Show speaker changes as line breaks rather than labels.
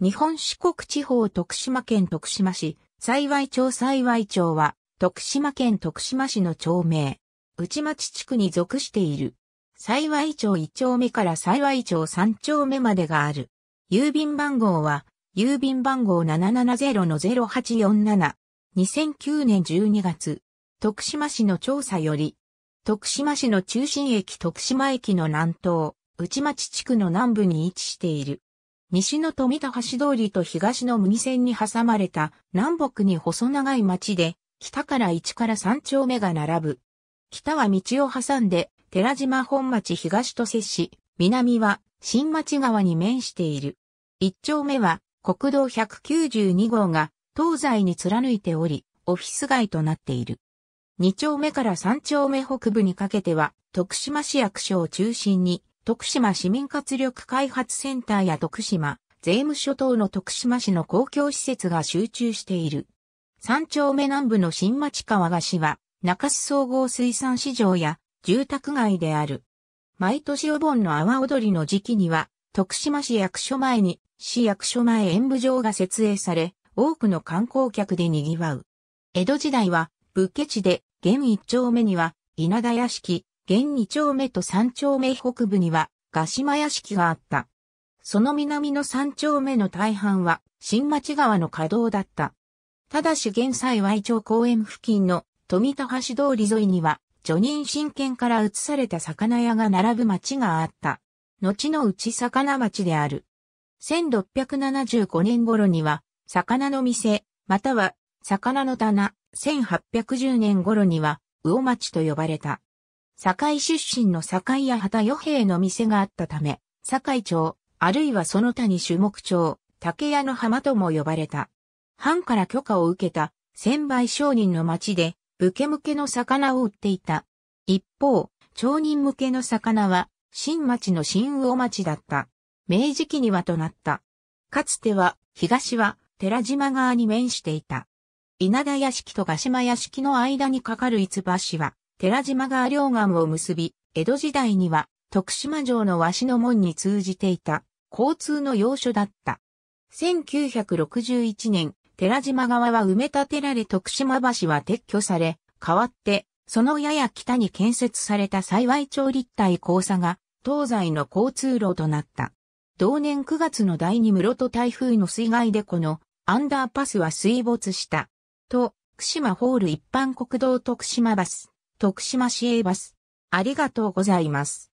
日本四国地方徳島県徳島市、幸い町幸い町は、徳島県徳島市の町名、内町地区に属している。幸い町1丁目から幸い町3丁目までがある。郵便番号は、郵便番号770-0847。2009年12月、徳島市の調査より、徳島市の中心駅徳島駅の南東、内町地区の南部に位置している。西の富田橋通りと東の麦線に挟まれた南北に細長い町で、北から1から3丁目が並ぶ。北は道を挟んで、寺島本町東と接し、南は新町川に面している。1丁目は国道192号が東西に貫いており、オフィス街となっている。2丁目から3丁目北部にかけては、徳島市役所を中心に徳島市民活力開発センターや徳島、税務署等の徳島市の公共施設が集中している。三丁目南部の新町川菓子は、中洲総合水産市場や住宅街である。毎年お盆の阿波踊りの時期には、徳島市役所前に、市役所前演舞場が設営され、多くの観光客で賑わう。江戸時代は、武家地で、現一丁目には、稲田屋敷、現二丁目と三丁目北部には、シ島屋敷があった。その南の三丁目の大半は、新町川の河道だった。ただし現在は町公園付近の富田橋通り沿いには、女人神権から移された魚屋が並ぶ町があった。後の内魚町である。1675年頃には、魚の店、または、魚の棚、1810年頃には、魚町と呼ばれた。堺出身の堺や畑与兵の店があったため、堺町、あるいはその他に種目町、竹屋の浜とも呼ばれた。藩から許可を受けた、千倍商人の町で、武家向けの魚を売っていた。一方、町人向けの魚は、新町の新魚町だった。明治期にはとなった。かつては、東は、寺島側に面していた。稲田屋敷と賀島屋敷の間に架かる五橋は、寺島川両岸を結び、江戸時代には徳島城の和紙の門に通じていた交通の要所だった。1961年、寺島川は埋め立てられ徳島橋は撤去され、代わって、そのやや北に建設された幸い町立体交差が、東西の交通路となった。同年9月の第二室戸台風の水害でこのアンダーパスは水没した。と、福島ホール一般国道徳島バス。徳島市営バス。ありがとうございます。